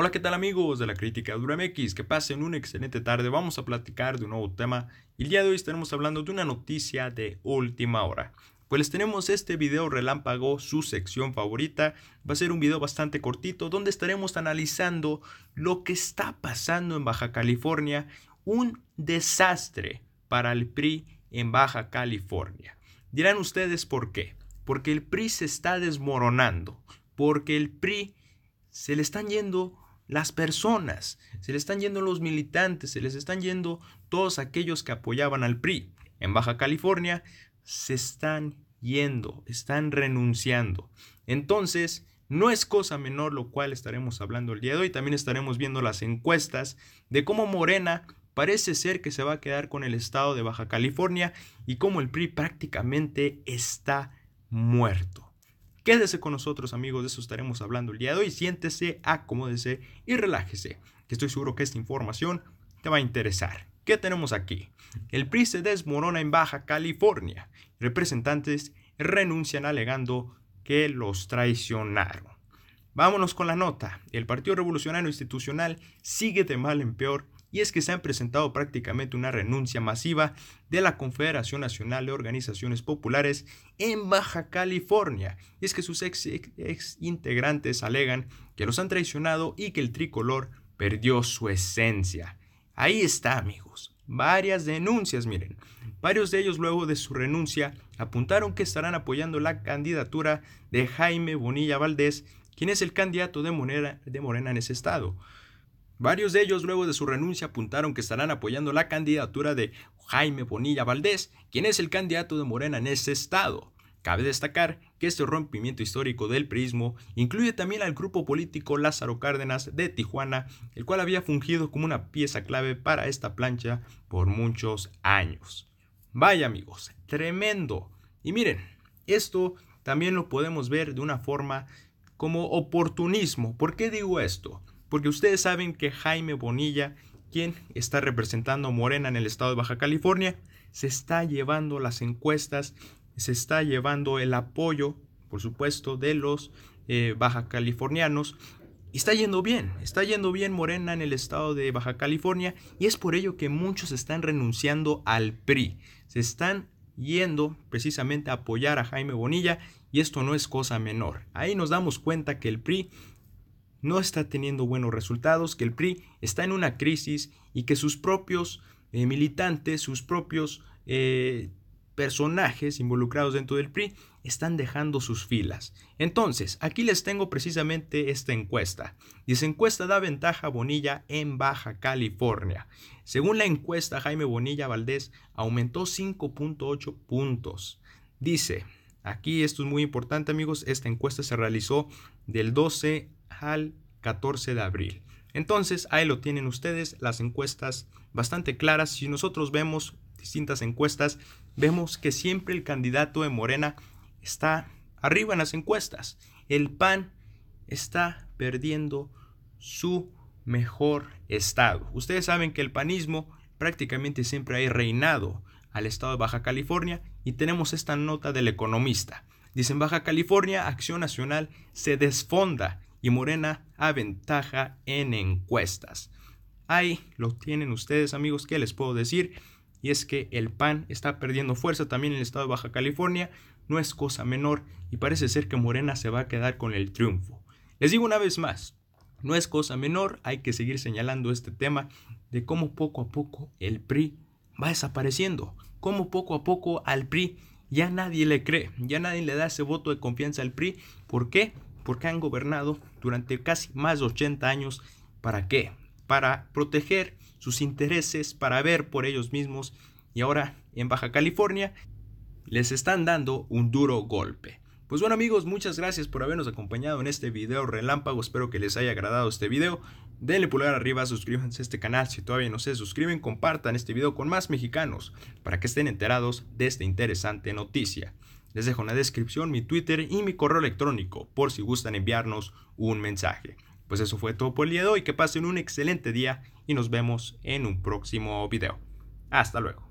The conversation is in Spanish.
Hola, ¿qué tal amigos de la crítica DuraMX? Que pasen una excelente tarde. Vamos a platicar de un nuevo tema y el día de hoy estaremos hablando de una noticia de última hora. Pues les tenemos este video relámpago, su sección favorita. Va a ser un video bastante cortito donde estaremos analizando lo que está pasando en Baja California. Un desastre para el PRI en Baja California. Dirán ustedes por qué. Porque el PRI se está desmoronando. Porque el PRI se le están yendo las personas, se les están yendo los militantes, se les están yendo todos aquellos que apoyaban al PRI. En Baja California se están yendo, están renunciando. Entonces, no es cosa menor lo cual estaremos hablando el día de hoy. También estaremos viendo las encuestas de cómo Morena parece ser que se va a quedar con el estado de Baja California y cómo el PRI prácticamente está muerto. Quédese con nosotros amigos, de eso estaremos hablando el día de hoy. Siéntese, acomódese y relájese, que estoy seguro que esta información te va a interesar. ¿Qué tenemos aquí? El PRI se desmorona en Baja California. Representantes renuncian alegando que los traicionaron. Vámonos con la nota. El Partido Revolucionario Institucional sigue de mal en peor y es que se han presentado prácticamente una renuncia masiva de la Confederación Nacional de Organizaciones Populares en Baja California. Y es que sus ex, integrantes alegan que los han traicionado y que el tricolor perdió su esencia. Ahí está, amigos. Varias denuncias, miren. Varios de ellos luego de su renuncia apuntaron que estarán apoyando la candidatura de Jaime Bonilla Valdés, quien es el candidato de Morena en ese estado. Varios de ellos luego de su renuncia apuntaron que estarán apoyando la candidatura de Jaime Bonilla Valdés, quien es el candidato de Morena en ese estado. Cabe destacar que este rompimiento histórico del prismo incluye también al grupo político Lázaro Cárdenas de Tijuana, el cual había fungido como una pieza clave para esta plancha por muchos años. Vaya amigos, tremendo. Y miren, esto también lo podemos ver de una forma como oportunismo. ¿Por qué digo esto? porque ustedes saben que Jaime Bonilla, quien está representando a Morena en el estado de Baja California, se está llevando las encuestas, se está llevando el apoyo, por supuesto, de los eh, baja californianos. Y está yendo bien, está yendo bien Morena en el estado de Baja California y es por ello que muchos están renunciando al PRI. Se están yendo precisamente a apoyar a Jaime Bonilla y esto no es cosa menor. Ahí nos damos cuenta que el PRI no está teniendo buenos resultados, que el PRI está en una crisis y que sus propios eh, militantes, sus propios eh, personajes involucrados dentro del PRI están dejando sus filas. Entonces, aquí les tengo precisamente esta encuesta. Dice, encuesta da ventaja a Bonilla en Baja California. Según la encuesta, Jaime Bonilla Valdés aumentó 5.8 puntos. Dice, aquí esto es muy importante amigos, esta encuesta se realizó del 12 al 14 de abril. Entonces, ahí lo tienen ustedes, las encuestas bastante claras. Si nosotros vemos distintas encuestas, vemos que siempre el candidato de Morena está arriba en las encuestas. El PAN está perdiendo su mejor estado. Ustedes saben que el panismo prácticamente siempre ha reinado al estado de Baja California y tenemos esta nota del economista. Dicen Baja California, Acción Nacional se desfonda y Morena ventaja en encuestas. Ahí lo tienen ustedes amigos, ¿qué les puedo decir? Y es que el PAN está perdiendo fuerza también en el estado de Baja California, no es cosa menor y parece ser que Morena se va a quedar con el triunfo. Les digo una vez más, no es cosa menor, hay que seguir señalando este tema de cómo poco a poco el PRI va desapareciendo, cómo poco a poco al PRI ya nadie le cree, ya nadie le da ese voto de confianza al PRI. ¿Por qué? porque han gobernado durante casi más de 80 años. ¿Para qué? Para proteger sus intereses, para ver por ellos mismos. Y ahora en Baja California les están dando un duro golpe. Pues bueno amigos, muchas gracias por habernos acompañado en este video relámpago. Espero que les haya agradado este video. Denle pulgar arriba, suscríbanse a este canal si todavía no se suscriben, compartan este video con más mexicanos para que estén enterados de esta interesante noticia. Les dejo en la descripción mi Twitter y mi correo electrónico por si gustan enviarnos un mensaje. Pues eso fue todo por el día de hoy, que pasen un excelente día y nos vemos en un próximo video. Hasta luego.